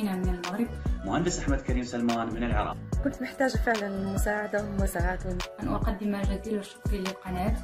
فينا من المغرب مهندس أحمد كريم سلمان من العراق كنت محتاجة فعلا مساعدة ومساعدة أن أقدم جزيل الشكر للقناة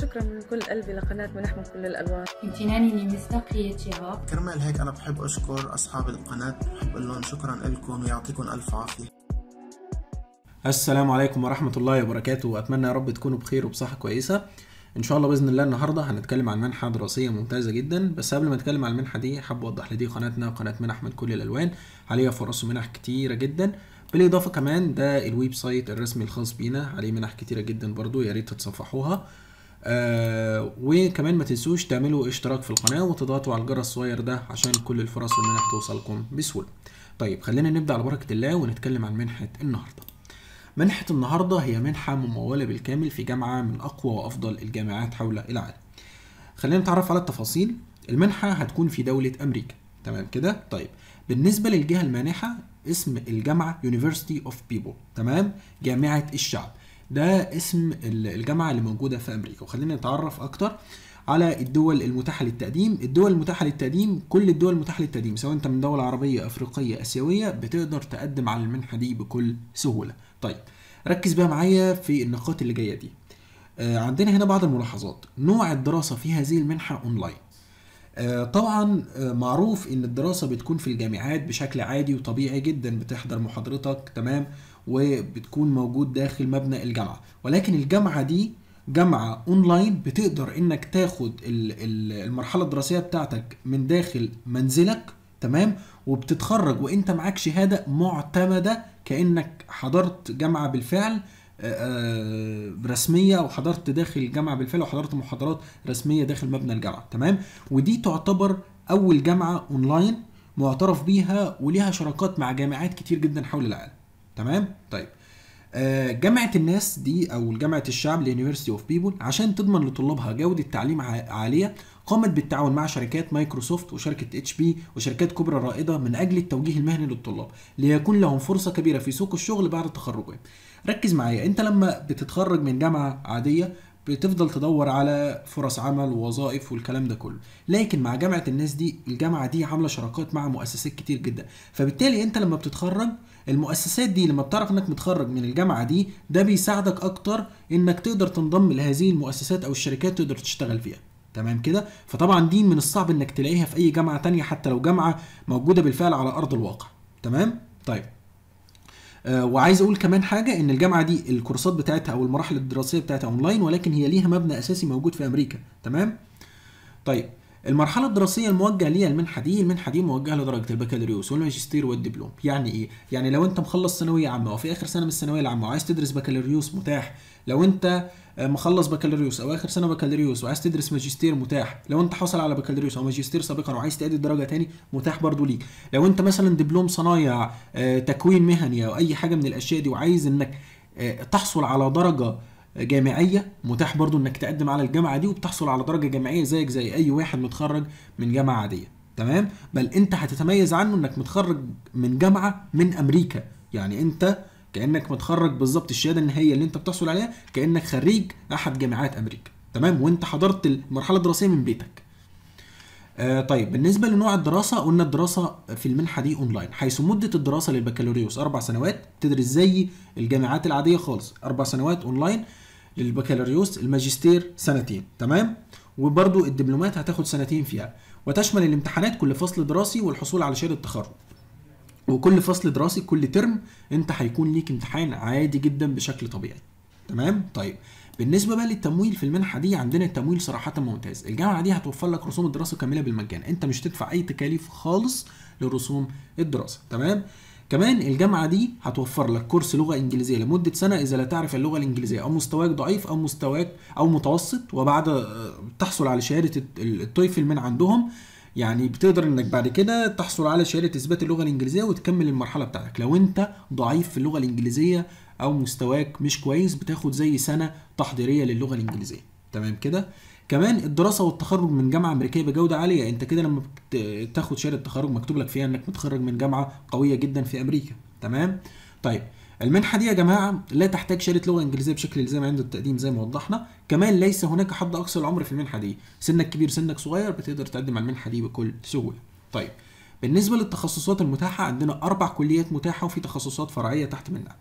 شكرا من كل قلبي لقناة ملحمة كل الألوان امتناني لمصداقيتها كرمال هيك أنا بحب أشكر أصحاب القناة بحب أقول لهم شكرا لكم ويعطيكم ألف عافية السلام عليكم ورحمة الله وبركاته وأتمنى يا رب تكونوا بخير وبصحة كويسة ان شاء الله باذن الله النهارده هنتكلم عن منحه دراسيه ممتازه جدا بس قبل ما اتكلم عن المنحه دي حابب اوضح لدي قناتنا قناه منح من كل الالوان عليها فرص ومنح كتيره جدا بالاضافه كمان ده الويب سايت الرسمي الخاص بينا عليه منح كتيره جدا برضو يا ريت تتصفحوها آه وكمان ما تنسوش تعملوا اشتراك في القناه وتضغطوا على الجرس الصغير ده عشان كل الفرص والمنح توصلكم بسهوله طيب خلينا نبدا على بركه الله ونتكلم عن منحه النهارده منحة النهاردة هي منحة ممولة بالكامل في جامعة من أقوى وأفضل الجامعات حول العالم خلينا نتعرف على التفاصيل المنحة هتكون في دولة أمريكا تمام كده طيب بالنسبة للجهة المانحة اسم الجامعة University of People تمام جامعة الشعب ده اسم الجامعة اللي موجودة في أمريكا وخلينا نتعرف أكتر على الدول المتاحه للتقديم الدول المتاحه للتقديم كل الدول المتاحه للتقديم سواء انت من دوله عربيه افريقيه اسيويه بتقدر تقدم على المنحه دي بكل سهوله طيب ركز بقى معايا في النقاط اللي جايه دي آه عندنا هنا بعض الملاحظات نوع الدراسه في هذه المنحه اونلاين آه، طبعا آه، معروف ان الدراسه بتكون في الجامعات بشكل عادي وطبيعي جدا بتحضر محاضرتك تمام وبتكون موجود داخل مبنى الجامعه ولكن الجامعه دي جامعه اونلاين بتقدر انك تاخد المرحله الدراسيه بتاعتك من داخل منزلك تمام وبتتخرج وانت معاك شهاده معتمده كانك حضرت جامعه بالفعل آه، آه، رسميه او حضرت داخل الجامعه بالفعل وحضرت محاضرات رسميه داخل مبنى الجامعه تمام ودي تعتبر اول جامعه اونلاين معترف بيها وليها شراكات مع جامعات كتير جدا حول العالم تمام طيب آه، جامعة الناس دي أو جامعة الشعب اليونيفرسيتي أوف بيبول عشان تضمن لطلابها جودة تعليم عالية قامت بالتعاون مع شركات مايكروسوفت وشركة اتش بي وشركات كبرى رائدة من أجل التوجيه المهني للطلاب ليكون لهم فرصة كبيرة في سوق الشغل بعد تخرجهم ركز معايا أنت لما بتتخرج من جامعة عادية بتفضل تدور على فرص عمل ووظائف والكلام ده كله لكن مع جامعه الناس دي الجامعه دي عامله شراكات مع مؤسسات كتير جدا فبالتالي انت لما بتتخرج المؤسسات دي لما بتعرف انك متخرج من الجامعه دي ده بيساعدك اكتر انك تقدر تنضم لهذه المؤسسات او الشركات تقدر تشتغل فيها تمام كده فطبعا دي من الصعب انك تلاقيها في اي جامعه تانية حتى لو جامعه موجوده بالفعل على ارض الواقع تمام طيب آه، وعايز اقول كمان حاجه ان الجامعه دي الكورسات بتاعتها او المراحل الدراسيه بتاعتها اونلاين ولكن هي ليها مبنى اساسي موجود في امريكا تمام طيب المرحلة الدراسية الموجهة ليها المنحة دي، المنحة دي موجهة لدرجة البكالوريوس والماجستير والدبلوم، يعني إيه؟ يعني لو أنت مخلص ثانوية عامة وفي آخر سنة من الثانوية العامة وعايز تدرس بكالوريوس متاح، لو أنت آه، مخلص بكالوريوس أو آخر سنة بكالوريوس وعايز تدرس ماجستير متاح، لو أنت حاصل على بكالوريوس أو ماجستير سابقا وعايز تأدي درجة تاني متاح برضه ليك، لو أنت مثلا دبلوم صنايع آه، تكوين مهني أو أي حاجة من الأشياء دي وعايز إنك آه، تحصل على درجة جامعيه متاح برضو انك تقدم على الجامعه دي وبتحصل على درجه جامعيه زيك زي اي واحد متخرج من جامعه عاديه تمام بل انت هتتميز عنه انك متخرج من جامعه من امريكا يعني انت كانك متخرج بالظبط الشهاده النهائيه اللي انت بتحصل عليها كانك خريج احد جامعات امريكا تمام وانت حضرت المرحله الدراسيه من بيتك آه، طيب بالنسبه لنوع الدراسه قلنا الدراسه في المنحه دي اونلاين حيث مده الدراسه للبكالوريوس اربع سنوات تدرس زي الجامعات العاديه خالص اربع سنوات اونلاين للبكالوريوس الماجستير سنتين تمام وبرضو الدبلومات هتاخد سنتين فيها وتشمل الامتحانات كل فصل دراسي والحصول على شهاده تخرج وكل فصل دراسي كل ترم انت هيكون ليك امتحان عادي جدا بشكل طبيعي تمام طيب بالنسبه بقى للتمويل في المنحه دي عندنا التمويل صراحه ممتاز الجامعه دي هتوفر لك رسوم الدراسه كامله بالمجان انت مش تدفع اي تكاليف خالص لرسوم الدراسه تمام كمان الجامعه دي هتوفر لك كورس لغه انجليزيه لمده سنه اذا لا تعرف اللغه الانجليزيه او مستواك ضعيف او مستواك او متوسط وبعد آه، تحصل على شهاده التويفل من عندهم يعني بتقدر انك بعد كده تحصل على شهاده اثبات اللغه الانجليزيه وتكمل المرحله بتاعتك لو انت ضعيف في اللغه الانجليزيه او مستواك مش كويس بتاخد زي سنه تحضيريه للغه الانجليزيه تمام كده كمان الدراسه والتخرج من جامعه امريكيه بجوده عاليه انت كده لما بتاخد شهاده التخرج مكتوب لك فيها انك متخرج من جامعه قويه جدا في امريكا تمام طيب المنحه دي يا جماعه لا تحتاج شهاده لغه انجليزيه بشكل الزامي عند التقديم زي ما وضحنا كمان ليس هناك حد اقصى العمر في المنحه دي سنك كبير سنك صغير بتقدر تقدم على المنحه دي بكل سهوله طيب بالنسبه للتخصصات المتاحه عندنا اربع كليات متاحه وفي تخصصات فرعيه تحت منها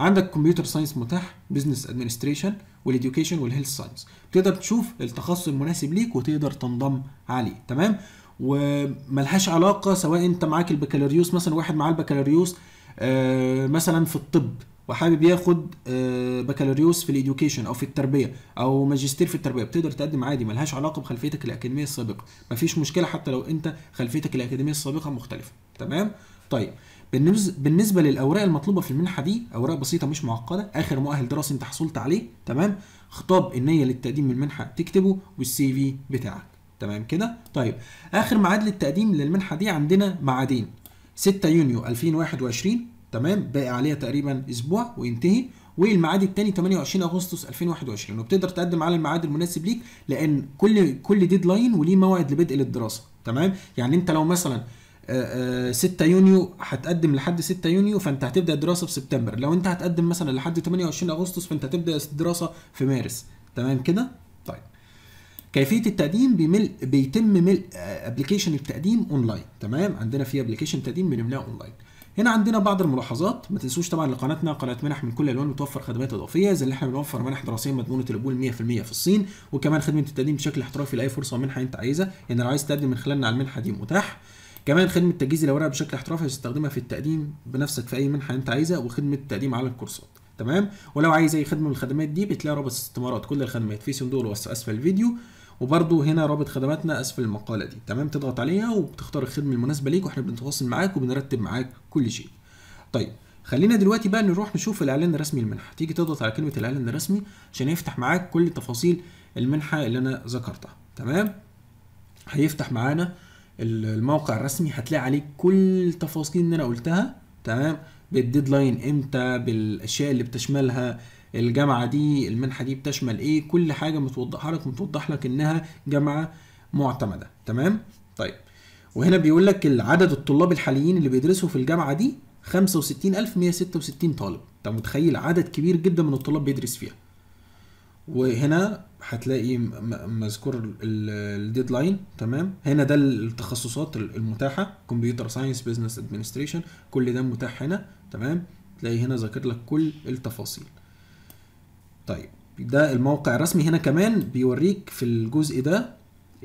عندك كمبيوتر ساينس متاح بزنس ادمنستريشن والاديوكيشن والهيلث ساينس تقدر تشوف التخصص المناسب ليك وتقدر تنضم عليه تمام وملهاش علاقه سواء انت معاك البكالوريوس مثلا واحد معاه البكالوريوس آه، مثلا في الطب وحابب ياخد آه، بكالوريوس في الاديوكيشن او في التربيه او ماجستير في التربيه بتقدر تقدم عادي ملهاش علاقه بخلفيتك الاكاديميه السابقه مفيش مشكله حتى لو انت خلفيتك الاكاديميه السابقه مختلفه تمام طيب بالنسبه للاوراق المطلوبه في المنحه دي اوراق بسيطه مش معقده اخر مؤهل دراسي انت حصلت عليه تمام خطاب النيه للتقديم للمنحه تكتبه والسي في بتاعك تمام كده طيب اخر ميعاد للتقديم للمنحه دي عندنا ميعادين 6 يونيو 2021 تمام باقي عليها تقريبا اسبوع وينتهي والميعاد الثاني 28 اغسطس 2021 وبتقدر تقدم على الميعاد المناسب ليك لان كل كل ديدلاين وليه موعد لبدء للدراسه تمام يعني انت لو مثلا 6 يونيو هتقدم لحد 6 يونيو فانت هتبدا الدراسه في سبتمبر لو انت هتقدم مثلا لحد 28 اغسطس فانت هتبدا الدراسه في مارس تمام كده طيب كيفيه التقديم بملء بيتم ملء ابلكيشن آه، التقديم اونلاين تمام عندنا في ابلكيشن تقديم بنملاه اونلاين هنا عندنا بعض الملاحظات ما تنسوش طبعا لقناتنا قناه منح من كل الوان بتوفر خدمات اضافيه زي اللي احنا بنوفر منح دراسيه مضمونه القبول 100% في الصين وكمان خدمه التقديم بشكل احترافي لاي فرصه منحه انت عايزها يعني لو عايز تقدم من خلالنا على المنحه دي متاح كمان خدمه تجهيز الاوراق بشكل احترافي هتستخدمها في التقديم بنفسك في اي منحه انت عايزها وخدمه التقديم على الكورسات تمام ولو عايز اي خدمه من الخدمات دي بتلاقي رابط استمارات كل الخدمات في صندوق الوصف اسفل الفيديو وبرده هنا رابط خدماتنا اسفل المقاله دي تمام تضغط عليها وبتختار الخدمه المناسبه ليك واحنا بنتواصل معاك وبنرتب معاك كل شيء طيب خلينا دلوقتي بقى نروح نشوف الاعلان الرسمي للمنحه تيجي تضغط على كلمه الاعلان الرسمي عشان يفتح معاك كل تفاصيل المنحه اللي انا ذكرتها تمام هيفتح معانا الموقع الرسمي هتلاقي عليه كل التفاصيل اللي انا قلتها تمام بالديدلاين امتى بالاشياء اللي بتشملها الجامعه دي المنحه دي بتشمل ايه كل حاجه متوضحه لك متوضح لك انها جامعه معتمده تمام طيب وهنا بيقول لك العدد الطلاب الحاليين اللي بيدرسوا في الجامعه دي 65166 طالب انت متخيل عدد كبير جدا من الطلاب بيدرس فيها وهنا هتلاقي مذكور الديدلاين تمام هنا ده التخصصات المتاحه كمبيوتر ساينس بزنس ادمنستريشن كل ده متاح هنا تمام تلاقي هنا ذاكر لك كل التفاصيل طيب ده الموقع الرسمي هنا كمان بيوريك في الجزء ده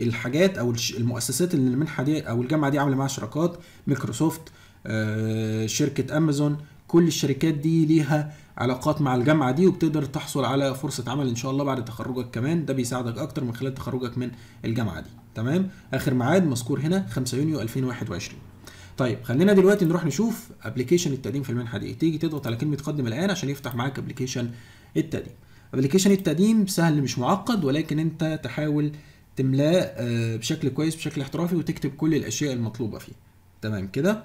الحاجات او المؤسسات اللي المنحه دي او الجامعه دي عامله معاها شراكات مايكروسوفت آه، شركه امازون كل الشركات دي ليها علاقات مع الجامعه دي وبتقدر تحصل على فرصه عمل ان شاء الله بعد تخرجك كمان ده بيساعدك اكتر من خلال تخرجك من الجامعه دي تمام اخر ميعاد مذكور هنا 5 يونيو 2021 طيب خلينا دلوقتي نروح نشوف ابلكيشن التقديم في المنحه دي تيجي تضغط على كلمه قدم الان عشان يفتح معاك ابلكيشن التقديم ابلكيشن التقديم سهل مش معقد ولكن انت تحاول تملاه آه، بشكل كويس بشكل احترافي وتكتب كل الاشياء المطلوبه فيه تمام كده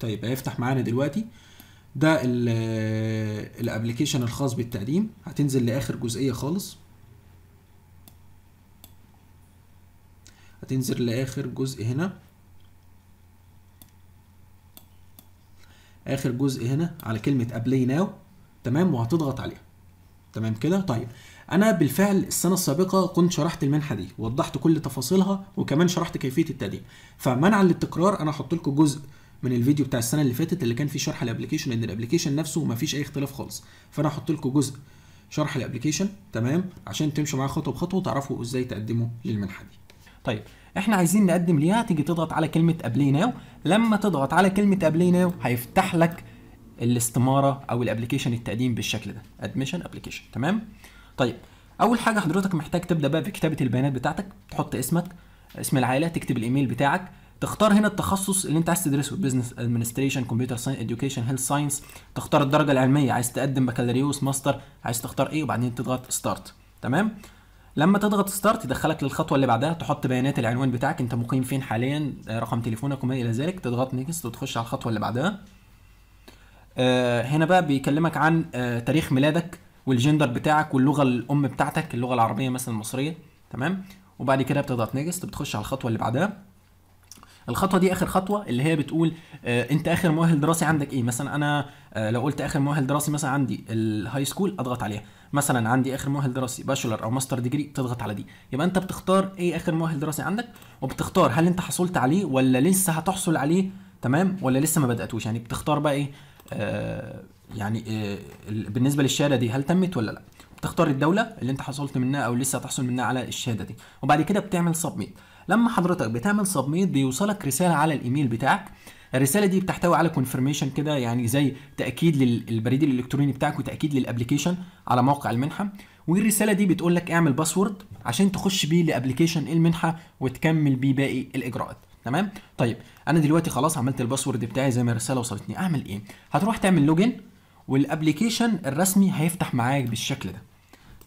طيب هيفتح معانا دلوقتي ده الابلكيشن الخاص بالتقديم هتنزل لاخر جزئيه خالص هتنزل لاخر جزء هنا اخر جزء هنا على كلمه ابلاي ناو تمام وهتضغط عليها تمام كده طيب انا بالفعل السنه السابقه كنت شرحت المنحه دي ووضحت كل تفاصيلها وكمان شرحت كيفيه التقديم فمنعا للتكرار انا هحط لكم جزء من الفيديو بتاع السنه اللي فاتت اللي كان فيه شرح الابلكيشن لان الابلكيشن نفسه مفيش اي اختلاف خالص فانا هحط لكم جزء شرح الابلكيشن تمام عشان تمشوا معاه خطوه بخطوه وتعرفوا ازاي تقدموا للمنحه دي طيب احنا عايزين نقدم ليها تيجي تضغط على كلمه ابلي ناو لما تضغط على كلمه ابلي ناو هيفتح لك الاستماره او الابلكيشن التقديم بالشكل ده ادمشن ابلكيشن تمام طيب اول حاجه حضرتك محتاج تبدا بقى في كتابه البيانات بتاعتك تحط اسمك اسم العائله تكتب الايميل بتاعك تختار هنا التخصص اللي انت عايز تدرسه بزنس ادمنستريشن كمبيوتر ساينس اديوكيشن هيلث ساينس تختار الدرجه العلميه عايز تقدم بكالوريوس ماستر عايز تختار ايه وبعدين تضغط ستارت تمام لما تضغط ستارت يدخلك للخطوه اللي بعدها تحط بيانات العنوان بتاعك انت مقيم فين حاليا آه، رقم تليفونك وما الى ذلك تضغط نيكست وتخش على الخطوه اللي بعدها آه، هنا بقى بيكلمك عن آه، تاريخ ميلادك والجندر بتاعك واللغه الام بتاعتك اللغه العربيه مثلا المصريه تمام وبعد كده بتضغط نيكست بتخش على الخطوه اللي بعدها الخطوه دي اخر خطوه اللي هي بتقول آه، انت اخر مؤهل دراسي عندك ايه مثلا انا آه، لو قلت اخر مؤهل دراسي مثلا عندي الهاي سكول اضغط عليها مثلا عندي اخر مؤهل دراسي باشلر او ماستر ديجري بتضغط على دي يبقى انت بتختار ايه اخر مؤهل دراسي عندك وبتختار هل انت حصلت عليه ولا لسه هتحصل عليه تمام ولا لسه ما بداتوش يعني بتختار بقى ايه آه يعني آه بالنسبه للشهاده دي هل تمت ولا لا بتختار الدوله اللي انت حصلت منها او لسه هتحصل منها على الشهاده دي وبعد كده بتعمل سبميت لما حضرتك بتعمل سبميت بيوصلك رساله على الايميل بتاعك الرساله دي بتحتوي على كونفرميشن كده يعني زي تاكيد للبريد الالكتروني بتاعك وتاكيد للابلكيشن على موقع المنحه والرساله دي بتقول لك اعمل باسورد عشان تخش بيه لابلكيشن المنحه وتكمل بيه باقي الاجراءات تمام طيب انا دلوقتي خلاص عملت الباسورد بتاعي زي ما الرساله وصلتني اعمل ايه هتروح تعمل لوجن والابلكيشن الرسمي هيفتح معاك بالشكل ده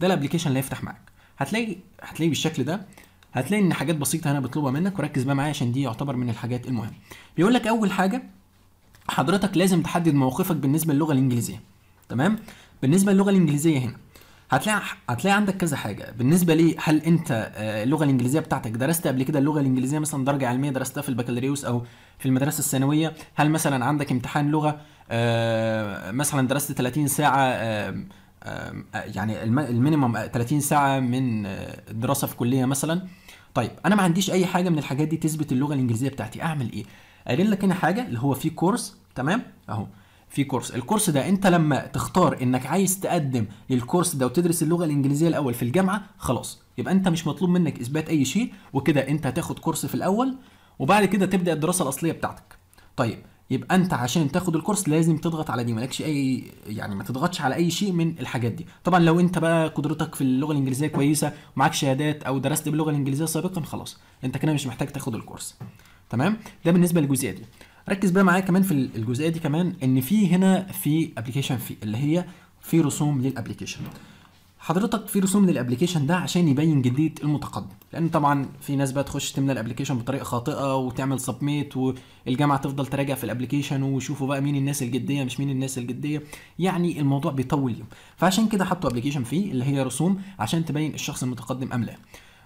ده الابلكيشن اللي هيفتح معاك هتلاقي هتلاقيه بالشكل ده هتلاقي ان حاجات بسيطه هنا بطلبها منك وركز بقى معايا عشان دي يعتبر من الحاجات المهمه بيقول لك اول حاجه حضرتك لازم تحدد موقفك بالنسبه للغه الانجليزيه تمام بالنسبه للغه الانجليزيه هنا هتلاقي هتلاقي عندك كذا حاجه بالنسبه لي هل انت آه، اللغه الانجليزيه بتاعتك درست قبل كده اللغه الانجليزيه مثلا درجه علميه درستها في البكالوريوس او في المدرسه الثانويه هل مثلا عندك امتحان لغه آه، مثلا درست 30 ساعه آه، يعني المينيمم 30 ساعه من الدراسه في كليه مثلا طيب انا ما عنديش اي حاجه من الحاجات دي تثبت اللغه الانجليزيه بتاعتي اعمل ايه قايل لك هنا حاجه اللي هو في كورس تمام اهو في كورس الكورس ده انت لما تختار انك عايز تقدم للكورس ده وتدرس اللغه الانجليزيه الاول في الجامعه خلاص يبقى انت مش مطلوب منك اثبات اي شيء وكده انت هتاخد كورس في الاول وبعد كده تبدا الدراسه الاصليه بتاعتك طيب يبقى انت عشان تاخد الكورس لازم تضغط على دي مالكش اي يعني ما تضغطش على اي شيء من الحاجات دي طبعا لو انت بقى قدرتك في اللغه الانجليزيه كويسه ومعاك شهادات او درست باللغه الانجليزيه سابقا خلاص انت كده مش محتاج تاخد الكورس تمام ده بالنسبه للجزئيه دي ركز بقى معايا كمان في الجزئيه دي كمان ان في هنا في ابلكيشن في اللي هي في رسوم للابلكيشن حضرتك في رسوم للابلكيشن ده عشان يبين جديه المتقدم لان طبعا في ناس بقى تخش تملى الابلكيشن بطريقه خاطئه وتعمل سبميت والجامعه تفضل تراجع في الابلكيشن ويشوفوا بقى مين الناس الجديه مش مين الناس الجديه يعني الموضوع بيطول يوم فعشان كده حطوا ابلكيشن فيه اللي هي رسوم عشان تبين الشخص المتقدم ام لا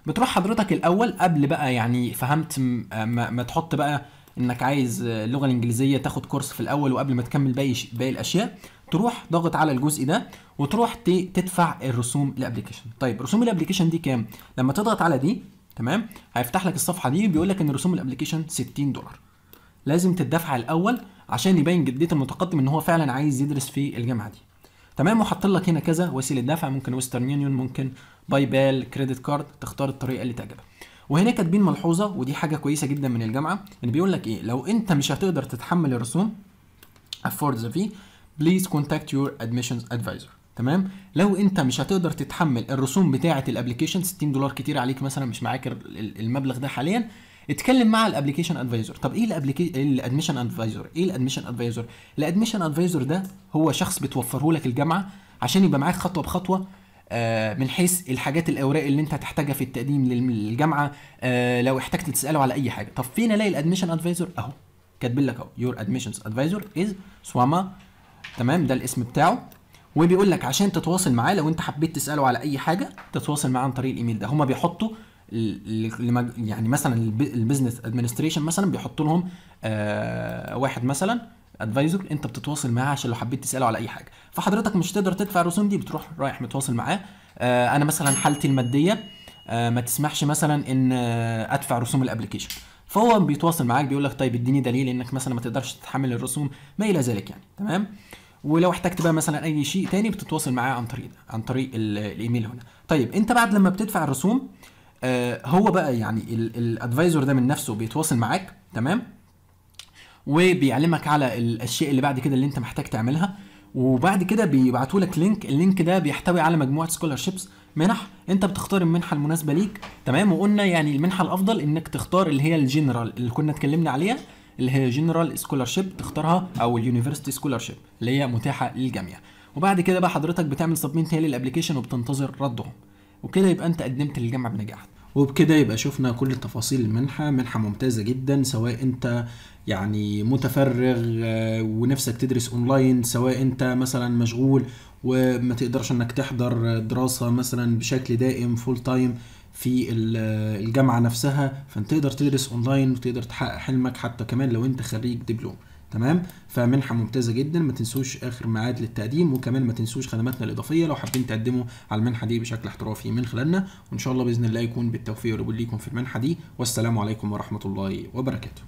بتروح حضرتك الاول قبل بقى يعني فهمت ما, ما تحط بقى انك عايز اللغه الانجليزيه تاخد كورس في الاول وقبل ما تكمل باقي باقي الاشياء تروح ضاغط على الجزء ده وتروح تدفع الرسوم لابلكيشن طيب رسوم الابلكيشن دي كام لما تضغط على دي تمام هيفتح لك الصفحه دي بيقول لك ان رسوم الابلكيشن 60 دولار لازم تدفع الاول عشان يبين جديه المتقدم ان هو فعلا عايز يدرس في الجامعه دي تمام وحط لك هنا كذا وسيله دفع ممكن ويسترن يونيون ممكن باي بال كريدت كارد تختار الطريقه اللي تعجبك وهنا كاتبين ملحوظه ودي حاجه كويسه جدا من الجامعه ان بيقول لك ايه لو انت مش هتقدر تتحمل الرسوم افورد ذا في بليز كونتاكت يور ادميشنز ادفايزر تمام لو انت مش هتقدر تتحمل الرسوم بتاعه الابلكيشن 60 دولار كتير عليك مثلا مش معاك المبلغ ده حاليا اتكلم مع الابلكيشن ادفايزر طب ايه الادميشن ادفايزر ايه الادميشن ادفايزر الادميشن ادفايزر ده هو شخص بتوفره لك الجامعه عشان يبقى معاك خطوه بخطوه آه، من حيث الحاجات الاوراق اللي انت هتحتاجها في التقديم للجامعه آه، لو احتجت تساله على اي حاجه طب فين الاقي الادميشن ادفايزر اهو كاتبين لك اهو يور ادميشنز ادفايزر از سواما تمام ده الاسم بتاعه وبيقول لك عشان تتواصل معاه لو انت حبيت تساله على اي حاجه تتواصل معاه عن طريق الايميل ده هما بيحطوا يعني مثلا البيزنس ادمنستريشن مثلا بيحطوا لهم آه واحد مثلا ادفايزر انت بتتواصل معاه عشان لو حبيت تساله على اي حاجه فحضرتك مش تقدر تدفع الرسوم دي بتروح رايح متواصل معاه آه انا مثلا حالتي الماديه آه ما تسمحش مثلا ان آه، ادفع رسوم الابلكيشن فهو بيتواصل معاك بيقول لك طيب اديني دليل انك مثلا ما تقدرش تتحمل الرسوم ما الى ذلك يعني تمام ولو احتجت بقى مثلا اي شيء تاني بتتواصل معاه عن طريق ده عن طريق الايميل هنا طيب انت بعد لما بتدفع الرسوم آه هو بقى يعني الادفايزر ده من نفسه بيتواصل معاك تمام وبيعلمك على الاشياء اللي بعد كده اللي انت محتاج تعملها وبعد كده بيبعتوا لك لينك اللينك ده بيحتوي على مجموعه شيبس منح انت بتختار المنحه المناسبه ليك تمام وقلنا يعني المنحه الافضل انك تختار اللي هي الجنرال اللي كنا اتكلمنا عليها اللي هي جنرال شيب تختارها او اليونيفرستي شيب اللي هي متاحه للجميع وبعد كده بقى حضرتك بتعمل سبمنت هي للابلكيشن وبتنتظر ردهم وكده يبقى انت قدمت للجامعه بنجاح وبكده يبقى شفنا كل تفاصيل المنحة منحة ممتازة جدا سواء انت يعني متفرغ آه، ونفسك تدرس اونلاين سواء انت مثلا مشغول وما تقدرش انك تحضر دراسة مثلا بشكل دائم فول تايم في آه، الجامعة نفسها فانت تقدر تدرس اونلاين وتقدر تحقق حلمك حتى كمان لو انت خريج دبلوم تمام فمنحه ممتازه جدا ما تنسوش اخر ميعاد للتقديم وكمان ما تنسوش خدماتنا الاضافيه لو حابين تقدموا على المنحه دي بشكل احترافي من خلالنا وان شاء الله باذن الله يكون بالتوفيق والقبول ليكم في المنحه دي والسلام عليكم ورحمه الله وبركاته